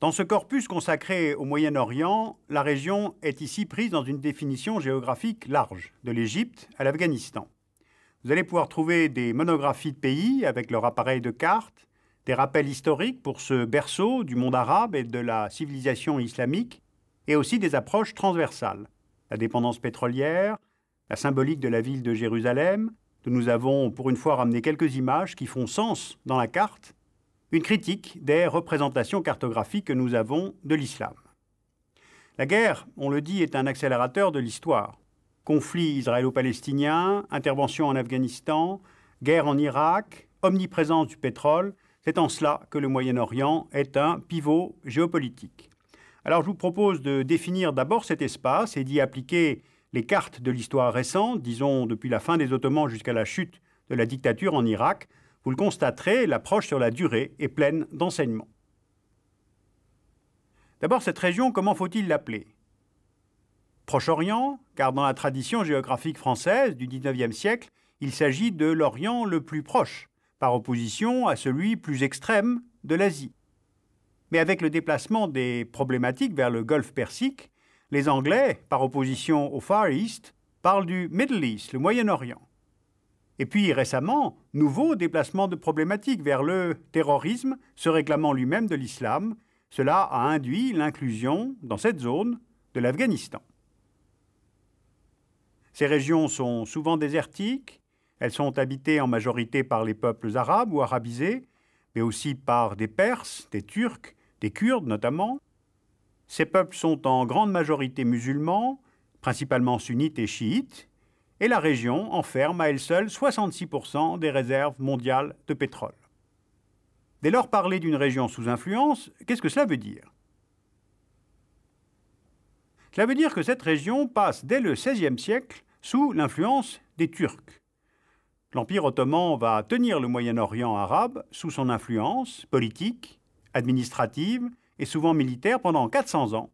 Dans ce corpus consacré au Moyen-Orient, la région est ici prise dans une définition géographique large, de l'Égypte à l'Afghanistan. Vous allez pouvoir trouver des monographies de pays avec leur appareil de cartes, des rappels historiques pour ce berceau du monde arabe et de la civilisation islamique, et aussi des approches transversales. La dépendance pétrolière, la symbolique de la ville de Jérusalem, dont nous avons pour une fois ramené quelques images qui font sens dans la carte une critique des représentations cartographiques que nous avons de l'islam. La guerre, on le dit, est un accélérateur de l'histoire. Conflit israélo palestinien intervention en Afghanistan, guerre en Irak, omniprésence du pétrole, c'est en cela que le Moyen-Orient est un pivot géopolitique. Alors je vous propose de définir d'abord cet espace et d'y appliquer les cartes de l'histoire récente, disons depuis la fin des Ottomans jusqu'à la chute de la dictature en Irak, vous le constaterez, l'approche sur la durée est pleine d'enseignements. D'abord, cette région, comment faut-il l'appeler Proche-Orient, car dans la tradition géographique française du XIXe siècle, il s'agit de l'Orient le plus proche, par opposition à celui plus extrême de l'Asie. Mais avec le déplacement des problématiques vers le golfe Persique, les Anglais, par opposition au Far East, parlent du Middle East, le Moyen-Orient. Et puis récemment, nouveau déplacement de problématiques vers le terrorisme, se réclamant lui-même de l'islam. Cela a induit l'inclusion dans cette zone de l'Afghanistan. Ces régions sont souvent désertiques, elles sont habitées en majorité par les peuples arabes ou arabisés, mais aussi par des Perses, des Turcs, des Kurdes notamment. Ces peuples sont en grande majorité musulmans, principalement sunnites et chiites, et la région enferme à elle seule 66% des réserves mondiales de pétrole. Dès lors, parler d'une région sous influence, qu'est-ce que cela veut dire Cela veut dire que cette région passe dès le XVIe siècle sous l'influence des Turcs. L'Empire ottoman va tenir le Moyen-Orient arabe sous son influence politique, administrative et souvent militaire pendant 400 ans,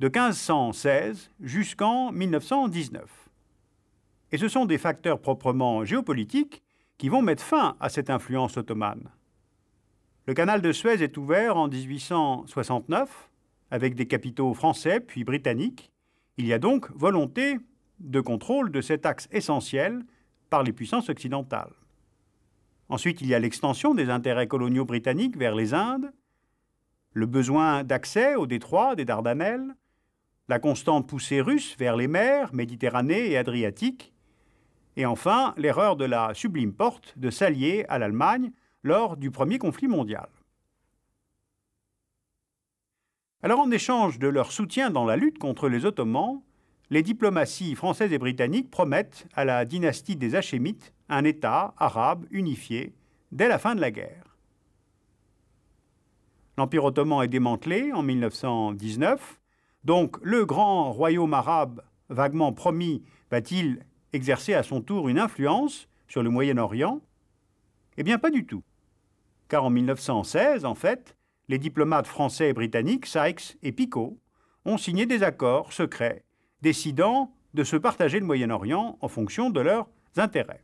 de 1516 jusqu'en 1919. Et ce sont des facteurs proprement géopolitiques qui vont mettre fin à cette influence ottomane. Le canal de Suez est ouvert en 1869 avec des capitaux français puis britanniques. Il y a donc volonté de contrôle de cet axe essentiel par les puissances occidentales. Ensuite, il y a l'extension des intérêts coloniaux britanniques vers les Indes, le besoin d'accès au détroit des Dardanelles, la constante poussée russe vers les mers Méditerranée et Adriatique, et enfin l'erreur de la sublime porte de s'allier à l'Allemagne lors du premier conflit mondial. Alors en échange de leur soutien dans la lutte contre les Ottomans, les diplomaties françaises et britanniques promettent à la dynastie des Hachémites un État arabe unifié dès la fin de la guerre. L'Empire ottoman est démantelé en 1919, donc le grand royaume arabe vaguement promis va-t-il exercer à son tour une influence sur le Moyen-Orient Eh bien, pas du tout. Car en 1916, en fait, les diplomates français et britanniques, Sykes et Picot, ont signé des accords secrets décidant de se partager le Moyen-Orient en fonction de leurs intérêts.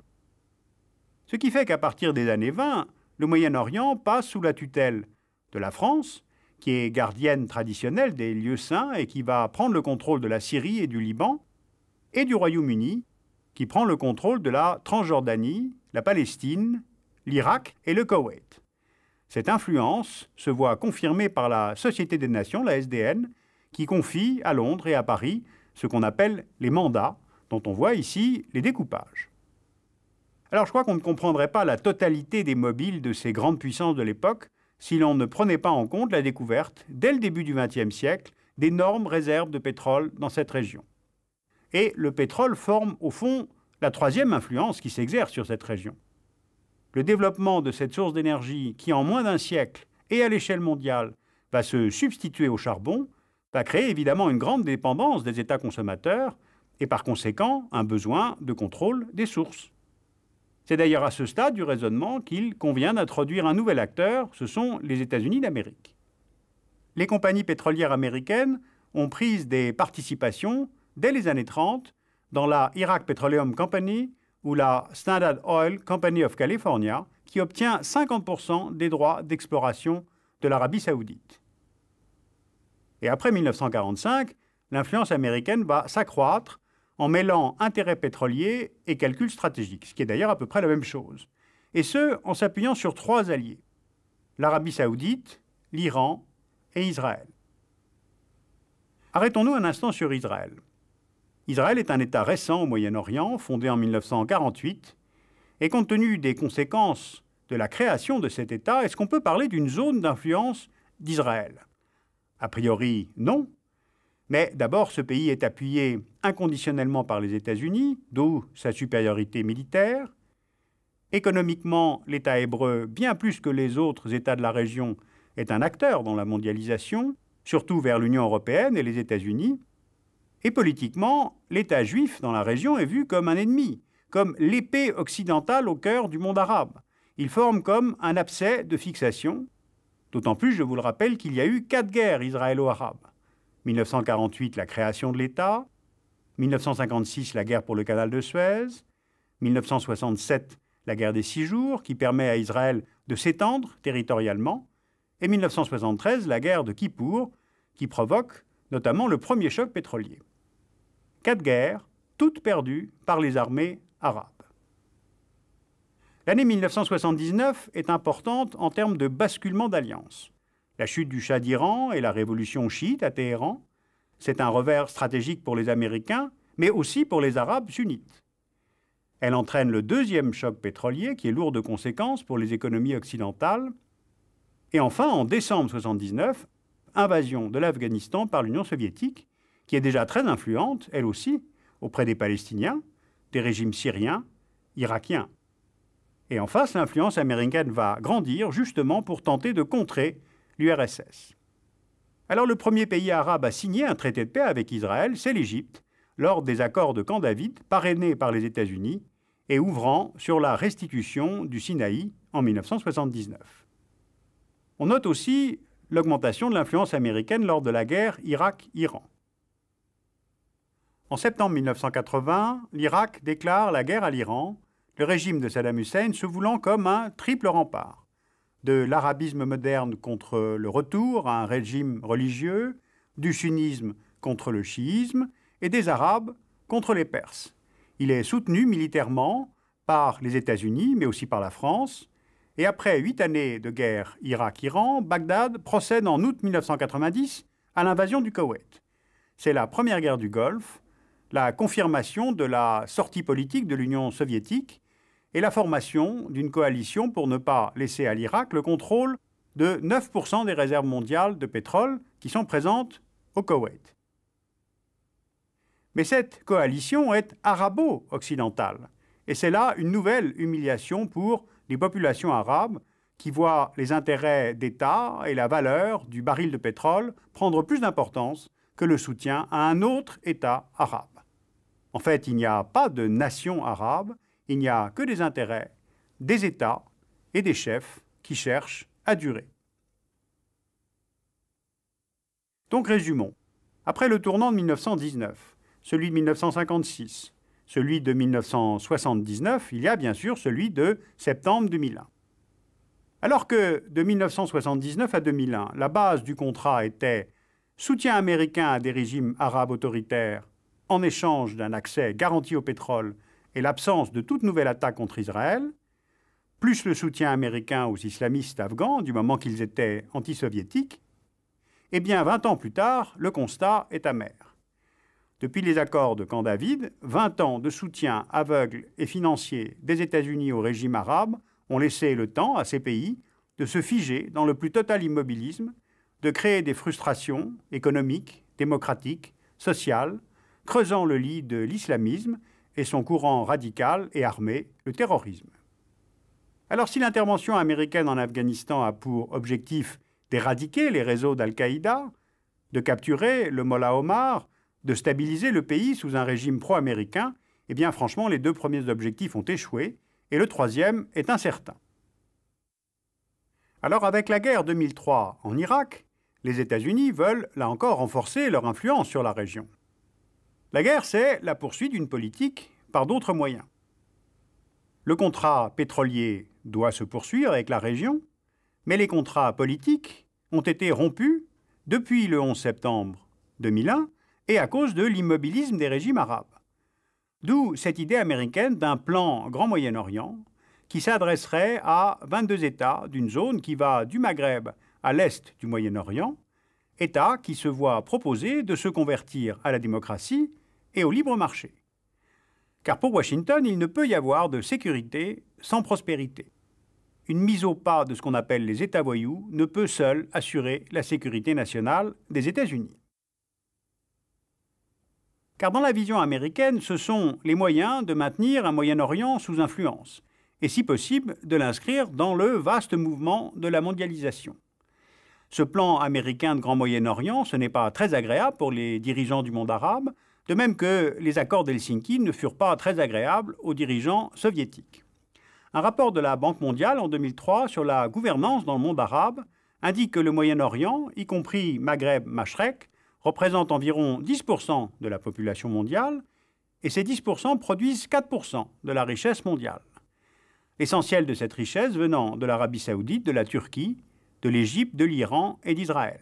Ce qui fait qu'à partir des années 20, le Moyen-Orient passe sous la tutelle de la France, qui est gardienne traditionnelle des lieux saints et qui va prendre le contrôle de la Syrie et du Liban, et du Royaume-Uni, qui prend le contrôle de la Transjordanie, la Palestine, l'Irak et le Koweït. Cette influence se voit confirmée par la Société des Nations, la SDN, qui confie à Londres et à Paris ce qu'on appelle les mandats, dont on voit ici les découpages. Alors je crois qu'on ne comprendrait pas la totalité des mobiles de ces grandes puissances de l'époque si l'on ne prenait pas en compte la découverte, dès le début du XXe siècle, d'énormes réserves de pétrole dans cette région et le pétrole forme au fond la troisième influence qui s'exerce sur cette région. Le développement de cette source d'énergie qui en moins d'un siècle et à l'échelle mondiale va se substituer au charbon va créer évidemment une grande dépendance des États consommateurs et par conséquent un besoin de contrôle des sources. C'est d'ailleurs à ce stade du raisonnement qu'il convient d'introduire un nouvel acteur, ce sont les États-Unis d'Amérique. Les compagnies pétrolières américaines ont pris des participations dès les années 30 dans la Iraq Petroleum Company ou la Standard Oil Company of California, qui obtient 50% des droits d'exploration de l'Arabie saoudite. Et après 1945, l'influence américaine va s'accroître en mêlant intérêts pétroliers et calculs stratégiques, ce qui est d'ailleurs à peu près la même chose. Et ce, en s'appuyant sur trois alliés, l'Arabie saoudite, l'Iran et Israël. Arrêtons-nous un instant sur Israël. Israël est un État récent au Moyen-Orient, fondé en 1948, et compte tenu des conséquences de la création de cet État, est-ce qu'on peut parler d'une zone d'influence d'Israël A priori, non. Mais d'abord, ce pays est appuyé inconditionnellement par les États-Unis, d'où sa supériorité militaire. Économiquement, l'État hébreu, bien plus que les autres États de la région, est un acteur dans la mondialisation, surtout vers l'Union européenne et les États-Unis. Et politiquement, l'État juif dans la région est vu comme un ennemi, comme l'épée occidentale au cœur du monde arabe. Il forme comme un abcès de fixation, d'autant plus, je vous le rappelle, qu'il y a eu quatre guerres israélo-arabes. 1948, la création de l'État, 1956, la guerre pour le canal de Suez, 1967, la guerre des six jours, qui permet à Israël de s'étendre territorialement, et 1973, la guerre de Kippour, qui provoque notamment le premier choc pétrolier quatre guerres, toutes perdues par les armées arabes. L'année 1979 est importante en termes de basculement d'alliances. La chute du Shah d'Iran et la révolution chiite à Téhéran, c'est un revers stratégique pour les Américains, mais aussi pour les Arabes sunnites. Elle entraîne le deuxième choc pétrolier qui est lourd de conséquences pour les économies occidentales. Et enfin, en décembre 1979, invasion de l'Afghanistan par l'Union soviétique, qui est déjà très influente, elle aussi, auprès des Palestiniens, des régimes syriens, irakiens. Et en face, l'influence américaine va grandir justement pour tenter de contrer l'URSS. Alors le premier pays arabe à signer un traité de paix avec Israël, c'est l'Égypte, lors des accords de Camp David, parrainés par les États-Unis et ouvrant sur la restitution du Sinaï en 1979. On note aussi l'augmentation de l'influence américaine lors de la guerre Irak-Iran. En septembre 1980, l'Irak déclare la guerre à l'Iran, le régime de Saddam Hussein se voulant comme un triple rempart de l'arabisme moderne contre le retour à un régime religieux, du sunnisme contre le chiisme et des Arabes contre les Perses. Il est soutenu militairement par les États-Unis, mais aussi par la France. Et après huit années de guerre Irak-Iran, Bagdad procède en août 1990 à l'invasion du Koweït. C'est la première guerre du Golfe la confirmation de la sortie politique de l'Union soviétique et la formation d'une coalition pour ne pas laisser à l'Irak le contrôle de 9% des réserves mondiales de pétrole qui sont présentes au Koweït. Mais cette coalition est arabo-occidentale, et c'est là une nouvelle humiliation pour les populations arabes qui voient les intérêts d'État et la valeur du baril de pétrole prendre plus d'importance que le soutien à un autre État arabe. En fait, il n'y a pas de nation arabe, il n'y a que des intérêts des États et des chefs qui cherchent à durer. Donc résumons. Après le tournant de 1919, celui de 1956, celui de 1979, il y a bien sûr celui de septembre 2001. Alors que de 1979 à 2001, la base du contrat était soutien américain à des régimes arabes autoritaires en échange d'un accès garanti au pétrole et l'absence de toute nouvelle attaque contre Israël, plus le soutien américain aux islamistes afghans du moment qu'ils étaient antisoviétiques, eh bien, 20 ans plus tard, le constat est amer. Depuis les accords de Camp David, 20 ans de soutien aveugle et financier des États-Unis au régime arabe ont laissé le temps à ces pays de se figer dans le plus total immobilisme de créer des frustrations économiques, démocratiques, sociales, creusant le lit de l'islamisme et son courant radical et armé, le terrorisme. Alors si l'intervention américaine en Afghanistan a pour objectif d'éradiquer les réseaux d'Al-Qaïda, de capturer le Mollah Omar, de stabiliser le pays sous un régime pro-américain, eh bien franchement les deux premiers objectifs ont échoué et le troisième est incertain. Alors avec la guerre 2003 en Irak, les États-Unis veulent, là encore, renforcer leur influence sur la région. La guerre, c'est la poursuite d'une politique par d'autres moyens. Le contrat pétrolier doit se poursuivre avec la région, mais les contrats politiques ont été rompus depuis le 11 septembre 2001 et à cause de l'immobilisme des régimes arabes. D'où cette idée américaine d'un plan Grand Moyen-Orient qui s'adresserait à 22 États d'une zone qui va du Maghreb à l'est du Moyen-Orient, État qui se voit proposer de se convertir à la démocratie et au libre marché. Car pour Washington, il ne peut y avoir de sécurité sans prospérité. Une mise au pas de ce qu'on appelle les États voyous ne peut seule assurer la sécurité nationale des États-Unis. Car dans la vision américaine, ce sont les moyens de maintenir un Moyen-Orient sous influence, et si possible de l'inscrire dans le vaste mouvement de la mondialisation. Ce plan américain de Grand Moyen-Orient, ce n'est pas très agréable pour les dirigeants du monde arabe, de même que les accords d'Helsinki ne furent pas très agréables aux dirigeants soviétiques. Un rapport de la Banque mondiale en 2003 sur la gouvernance dans le monde arabe indique que le Moyen-Orient, y compris Maghreb, Mashrek, représente environ 10% de la population mondiale, et ces 10% produisent 4% de la richesse mondiale. L'essentiel de cette richesse venant de l'Arabie saoudite, de la Turquie, de l'Égypte, de l'Iran et d'Israël.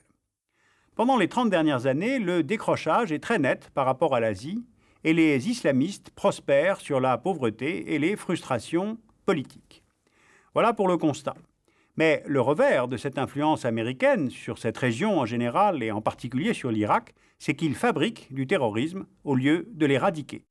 Pendant les 30 dernières années, le décrochage est très net par rapport à l'Asie et les islamistes prospèrent sur la pauvreté et les frustrations politiques. Voilà pour le constat. Mais le revers de cette influence américaine sur cette région en général et en particulier sur l'Irak, c'est qu'il fabrique du terrorisme au lieu de l'éradiquer.